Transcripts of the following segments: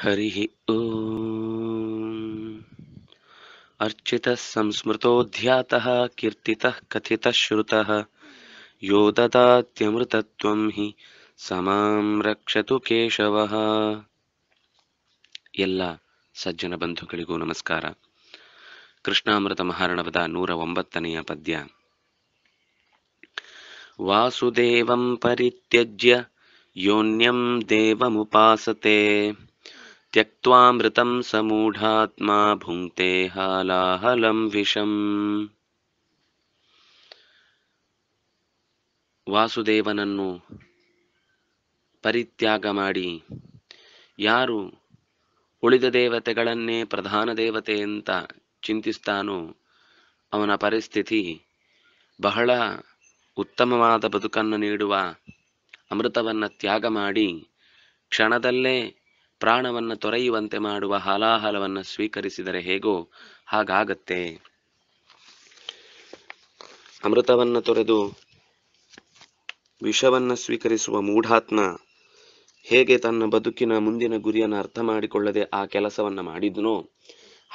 ಹರಿ ಅರ್ಚಿತ अर्चितः संस्मृतो ಕಥಿತ कीर्तितः ಯೋ श्रुतः यो ಸಮಾಂ ರಕ್ಷತು ಕೇಶವ ಎಲ್ಲ ಸಜ್ಜನ ಬಂಧುಗಳಿಗೂ ನಮಸ್ಕಾರ ಕೃಷ್ಣಾಮೃತ ಮಹಾರಣವದ ನೂರ ಒಂಬತ್ತನೆಯ ಪದ್ಯ ವಾಸುದೇವಂ ಪರಿತ್ಯಜ್ಯ ಯೋನ್ಯಂ ದೇವಮುಪಾಸತೆ त्यक्त्वामृतं ಸಮೂಢಾತ್ಮಾ ಭುಂಕ್ತೆ ಹಾಲಾಹಲಂ ವಿಷಂ ವಾಸುದೇವನನ್ನು ಪರಿತ್ಯಾಗ ಮಾಡಿ ಯಾರು ಉಳಿದ ದೇವತೆಗಳನ್ನೇ ಪ್ರಧಾನ ದೇವತೆ ಅಂತ ಚಿಂತಿಸ್ತಾನೋ ಅವನ ಪರಿಸ್ಥಿತಿ ಬಹಳ ಉತ್ತಮವಾದ ಬದುಕನ್ನು ನೀಡುವ ಅಮೃತವನ್ನು ತ್ಯಾಗ ಮಾಡಿ ಕ್ಷಣದಲ್ಲೇ ಪ್ರಾಣವನ್ನ ತೊರೆಯುವಂತೆ ಮಾಡುವ ಹಲಾಹಲವನ್ನು ಸ್ವೀಕರಿಸಿದರೆ ಹೇಗೋ ಹಾಗಾಗತ್ತೆ ಅಮೃತವನ್ನು ತೊರೆದು ವಿಷವನ್ನು ಸ್ವೀಕರಿಸುವ ಮೂಢಾತ್ಮ ಹೇಗೆ ತನ್ನ ಬದುಕಿನ ಮುಂದಿನ ಗುರಿಯನ್ನು ಅರ್ಥ ಮಾಡಿಕೊಳ್ಳದೆ ಆ ಕೆಲಸವನ್ನ ಮಾಡಿದನೋ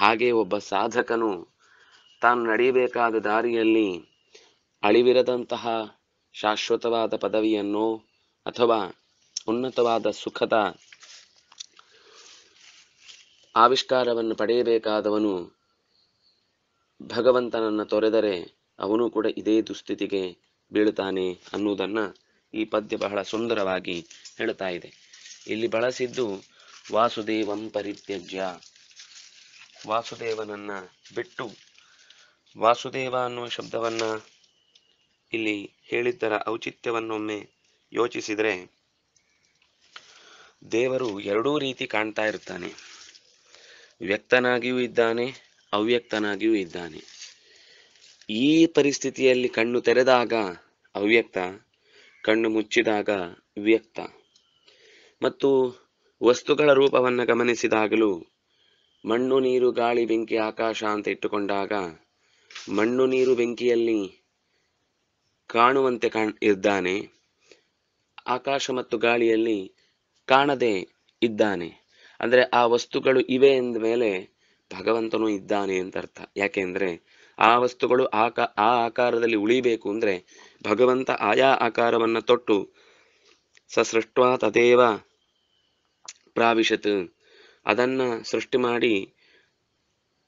ಹಾಗೆ ಒಬ್ಬ ಸಾಧಕನು ತಾನು ನಡೆಯಬೇಕಾದ ದಾರಿಯಲ್ಲಿ ಅಳಿವಿರದಂತಹ ಶಾಶ್ವತವಾದ ಪದವಿಯನ್ನೋ ಅಥವಾ ಉನ್ನತವಾದ ಸುಖದ ಆವಿಷ್ಕಾರವನ್ನು ಪಡೆಯಬೇಕಾದವನು ಭಗವಂತನನ್ನು ತೊರೆದರೆ ಅವನು ಕೂಡ ಇದೇ ದುಸ್ಥಿತಿಗೆ ಬೀಳುತ್ತಾನೆ ಅನ್ನುವುದನ್ನು ಈ ಪದ್ಯ ಬಹಳ ಸುಂದರವಾಗಿ ಹೇಳ್ತಾ ಇದೆ ಇಲ್ಲಿ ಬಳಸಿದ್ದು ವಾಸುದೇವಂ ಪರಿತ್ಯಜ್ಯ ವಾಸುದೇವನನ್ನ ಬಿಟ್ಟು ವಾಸುದೇವ ಅನ್ನುವ ಶಬ್ದವನ್ನ ಇಲ್ಲಿ ಹೇಳಿದ್ದರ ಔಚಿತ್ಯವನ್ನೊಮ್ಮೆ ಯೋಚಿಸಿದರೆ ದೇವರು ಎರಡೂ ರೀತಿ ಕಾಣ್ತಾ ಇರ್ತಾನೆ ವ್ಯಕ್ತನಾಗಿಯೂ ಇದ್ದಾನೆ ಅವ್ಯಕ್ತನಾಗಿಯೂ ಇದ್ದಾನೆ ಈ ಪರಿಸ್ಥಿತಿಯಲ್ಲಿ ಕಣ್ಣು ತೆರೆದಾಗ ಅವ್ಯಕ್ತ ಕಣ್ಣು ಮುಚ್ಚಿದಾಗ ವ್ಯಕ್ತ ಮತ್ತು ವಸ್ತುಗಳ ರೂಪವನ್ನು ಗಮನಿಸಿದಾಗಲೂ ಮಣ್ಣು ನೀರು ಗಾಳಿ ಬೆಂಕಿ ಆಕಾಶ ಅಂತ ಇಟ್ಟುಕೊಂಡಾಗ ಮಣ್ಣು ನೀರು ಬೆಂಕಿಯಲ್ಲಿ ಕಾಣುವಂತೆ ಕಾಣ್ ಇದ್ದಾನೆ ಆಕಾಶ ಮತ್ತು ಗಾಳಿಯಲ್ಲಿ ಕಾಣದೇ ಇದ್ದಾನೆ ಅಂದ್ರೆ ಆ ವಸ್ತುಗಳು ಇವೆ ಎಂದ ಮೇಲೆ ಭಗವಂತನು ಇದ್ದಾನೆ ಅಂತ ಅರ್ಥ ಯಾಕೆಂದ್ರೆ ಆ ವಸ್ತುಗಳು ಆ ಆಕಾರದಲ್ಲಿ ಉಳಿಬೇಕು ಅಂದ್ರೆ ಭಗವಂತ ಆಯಾ ಆಕಾರವನ್ನ ತೊಟ್ಟು ಸಸೃಷ್ಟ ತದೇವ ಪ್ರಾವಿಶತ್ ಅದನ್ನ ಸೃಷ್ಟಿ ಮಾಡಿ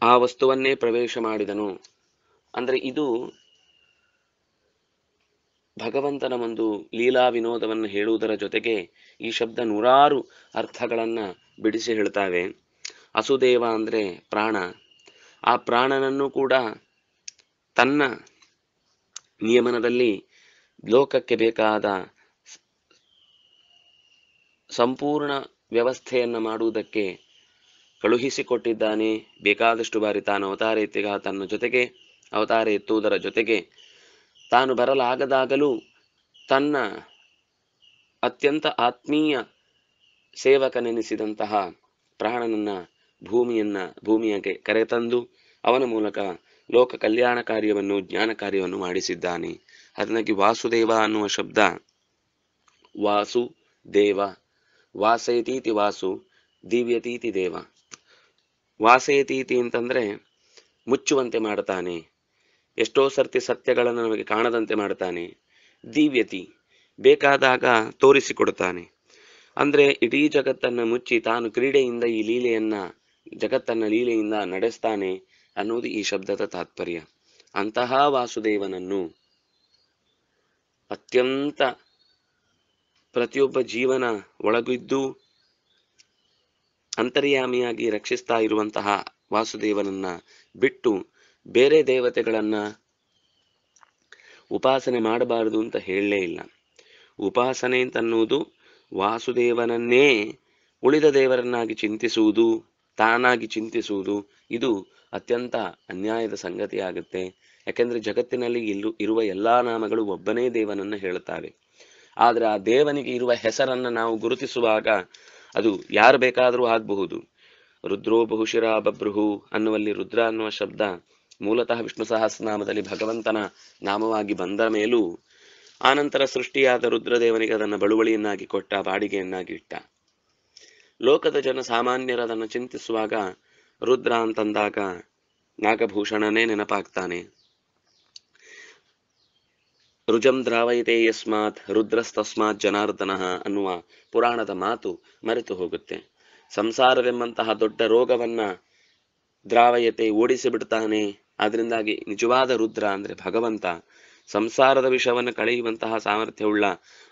ಆ ವಸ್ತುವನ್ನೇ ಪ್ರವೇಶ ಮಾಡಿದನು ಅಂದ್ರೆ ಇದು ಭಗವಂತನ ಒಂದು ಲೀಲಾ ವಿನೋದವನ್ನು ಹೇಳುವುದರ ಜೊತೆಗೆ ಈ ಶಬ್ದ ನೂರಾರು ಅರ್ಥಗಳನ್ನ ಬಿಡಿಸಿ ಹೇಳ್ತಾವೆ ಅಸುದೇವ ಅಂದರೆ ಪ್ರಾಣ ಆ ಪ್ರಾಣನನ್ನು ಕೂಡ ತನ್ನ ನಿಯಮನದಲ್ಲಿ ಲೋಕಕ್ಕೆ ಬೇಕಾದ ಸಂಪೂರ್ಣ ವ್ಯವಸ್ಥೆಯನ್ನು ಮಾಡುವುದಕ್ಕೆ ಕಳುಹಿಸಿಕೊಟ್ಟಿದ್ದಾನೆ ಬೇಕಾದಷ್ಟು ಬಾರಿ ತಾನು ಅವತಾರ ಎತ್ತಿಗ ತನ್ನ ಜೊತೆಗೆ ಅವತಾರ ಎತ್ತುವುದರ ಜೊತೆಗೆ ತಾನು ಬರಲಾಗದಾಗಲೂ ತನ್ನ ಅತ್ಯಂತ ಆತ್ಮೀಯ ಸೇವಕನೆನಿಸಿದಂತಹ ಪ್ರಾಣನನ್ನ ಭೂಮಿಯನ್ನ ಭೂಮಿಯಕ್ಕೆ ಕರೆತಂದು ಅವನ ಮೂಲಕ ಲೋಕ ಕಲ್ಯಾಣ ಕಾರ್ಯವನ್ನು ಜ್ಞಾನ ಕಾರ್ಯವನ್ನು ಮಾಡಿಸಿದ್ದಾನೆ ಅದನ್ನಾಗಿ ವಾಸುದೇವ ಅನ್ನುವ ಶಬ್ದ ವಾಸು ದೇವ ವಾಸಯತೀತಿ ವಾಸು ದಿವ್ಯತೀತಿ ದೇವ ವಾಸಯತೀತಿ ಅಂತಂದ್ರೆ ಮುಚ್ಚುವಂತೆ ಮಾಡ್ತಾನೆ ಎಷ್ಟೋ ಸರ್ತಿ ಸತ್ಯಗಳನ್ನು ನಮಗೆ ಕಾಣದಂತೆ ಮಾಡ್ತಾನೆ ದಿವ್ಯತಿ ಬೇಕಾದಾಗ ತೋರಿಸಿಕೊಡ್ತಾನೆ ಅಂದ್ರೆ ಇಡೀ ಜಗತ್ತನ್ನ ಮುಚ್ಚಿ ತಾನು ಕ್ರೀಡೆಯಿಂದ ಈ ಲೀಲೆಯನ್ನ ಜಗತ್ತನ್ನ ಲೀಲೆಯಿಂದ ನಡೆಸ್ತಾನೆ ಅನ್ನೋದು ಈ ಶಬ್ದದ ತಾತ್ಪರ್ಯ ಅಂತಹ ವಾಸುದೇವನನ್ನು ಅತ್ಯಂತ ಪ್ರತಿಯೊಬ್ಬ ಜೀವನ ಒಳಗಿದ್ದು ಅಂತರ್ಯಾಮಿಯಾಗಿ ರಕ್ಷಿಸ್ತಾ ಇರುವಂತಹ ವಾಸುದೇವನನ್ನ ಬಿಟ್ಟು ಬೇರೆ ದೇವತೆಗಳನ್ನ ಉಪಾಸನೆ ಮಾಡಬಾರದು ಅಂತ ಹೇಳಲೇ ಇಲ್ಲ ಉಪಾಸನೆ ಅಂತ ಅಂತನ್ನುವುದು ವಾಸುದೇವನನ್ನೇ ಉಳಿದ ದೇವರನ್ನಾಗಿ ಚಿಂತಿಸುವುದು ತಾನಾಗಿ ಚಿಂತಿಸುವುದು ಇದು ಅತ್ಯಂತ ಅನ್ಯಾಯದ ಸಂಗತಿಯಾಗುತ್ತೆ ಯಾಕೆಂದ್ರೆ ಜಗತ್ತಿನಲ್ಲಿ ಇಲ್ಲು ಇರುವ ಎಲ್ಲಾ ನಾಮಗಳು ಒಬ್ಬನೇ ದೇವನನ್ನು ಹೇಳುತ್ತವೆ ಆದರೆ ಆ ದೇವನಿಗೆ ಇರುವ ಹೆಸರನ್ನ ನಾವು ಗುರುತಿಸುವಾಗ ಅದು ಯಾರು ಬೇಕಾದರೂ ಆಗಬಹುದು ರುದ್ರೋ ಬಹುಶಿರ ಬಬ್ರುಹು ಅನ್ನುವಲ್ಲಿ ರುದ್ರ ಅನ್ನುವ ಶಬ್ದ ಮೂಲತಃ ವಿಷ್ಣು ಸಹಸ್ರನಾಮದಲ್ಲಿ ಭಗವಂತನ ನಾಮವಾಗಿ ಬಂದ ಮೇಲೂ ಆನಂತರ ಸೃಷ್ಟಿಯಾದ ರುದ್ರದೇವನಿಗೆ ಅದನ್ನು ಬಳುವಳಿಯನ್ನಾಗಿ ಕೊಟ್ಟ ಬಾಡಿಗೆಯನ್ನಾಗಿ ಇಟ್ಟ ಲೋಕದ ಜನ ಸಾಮಾನ್ಯರದನ್ನು ಚಿಂತಿಸುವಾಗ ರುದ್ರ ಅಂತಂದಾಗ ನಾಗಭೂಷಣನೇ ನೆನಪಾಗ್ತಾನೆ ರುಜಂ ದ್ರಾವಯತೆ ಯಸ್ಮಾತ್ ರುದ್ರಸ್ತಸ್ಮಾತ್ ಜನಾರ್ದನ ಅನ್ನುವ ಪುರಾಣದ ಮಾತು ಮರೆತು ಹೋಗುತ್ತೆ ಸಂಸಾರವೆಂಬಂತಹ ದೊಡ್ಡ ರೋಗವನ್ನ ದ್ರಾವಯತೆ ಓಡಿಸಿ ಬಿಡ್ತಾನೆ ಅದರಿಂದಾಗಿ ನಿಜವಾದ ರುದ್ರ ಅಂದ್ರೆ ಭಗವಂತ ಸಂಸಾರದ ವಿಷವನ್ನು ಕಳೆಯುವಂತಹ ಸಾಮರ್ಥ್ಯವುಳ್ಳ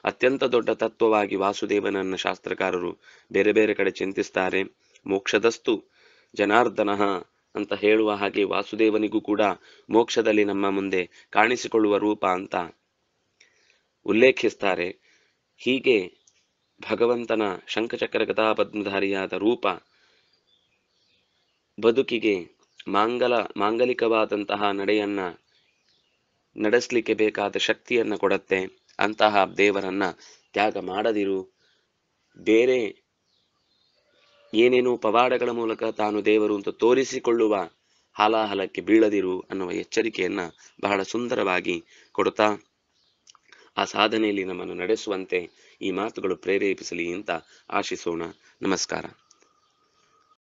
ಅತ್ಯಂತ ದೊಡ್ಡ ತತ್ವವಾಗಿ ವಾಸುದೇವನನ್ನ ಶಾಸ್ತ್ರಕಾರರು ಬೇರೆ ಬೇರೆ ಕಡೆ ಚಿಂತಿಸ್ತಾರೆ ಮೋಕ್ಷದಸ್ತು ಜನಾರ್ದನ ಅಂತ ಹೇಳುವ ಹಾಗೆ ವಾಸುದೇವನಿಗೂ ಕೂಡ ಮೋಕ್ಷದಲ್ಲಿ ನಮ್ಮ ಮುಂದೆ ಕಾಣಿಸಿಕೊಳ್ಳುವ ರೂಪ ಅಂತ ಉಲ್ಲೇಖಿಸ್ತಾರೆ ಹೀಗೆ ಭಗವಂತನ ಶಂಖಚಕ್ರ ಕಥಾಪದ್ಮಧಾರಿಯಾದ ರೂಪ ಬದುಕಿಗೆ ಮಾಂಗಲ ಮಾಂಗಲಿಕವಾದಂತಹ ನಡೆಯನ್ನ ನಡೆಸಲಿಕ್ಕೆ ಬೇಕಾದ ಶಕ್ತಿಯನ್ನು ಕೊಡತ್ತೆ ಅಂತಹ ದೇವರನ್ನ ತ್ಯಾಗ ಮಾಡದಿರು ಬೇರೆ ಏನೇನು ಪವಾಡಗಳ ಮೂಲಕ ತಾನು ದೇವರು ಅಂತ ತೋರಿಸಿಕೊಳ್ಳುವ ಹಾಲಾಹಲಕ್ಕೆ ಬೀಳದಿರು ಅನ್ನುವ ಎಚ್ಚರಿಕೆಯನ್ನ ಬಹಳ ಸುಂದರವಾಗಿ ಕೊಡುತ್ತಾ ಆ ಸಾಧನೆಯಲ್ಲಿ ನಮ್ಮನ್ನು ನಡೆಸುವಂತೆ ಈ ಮಾತುಗಳು ಪ್ರೇರೇಪಿಸಲಿ ಅಂತ ಆಶಿಸೋಣ ನಮಸ್ಕಾರ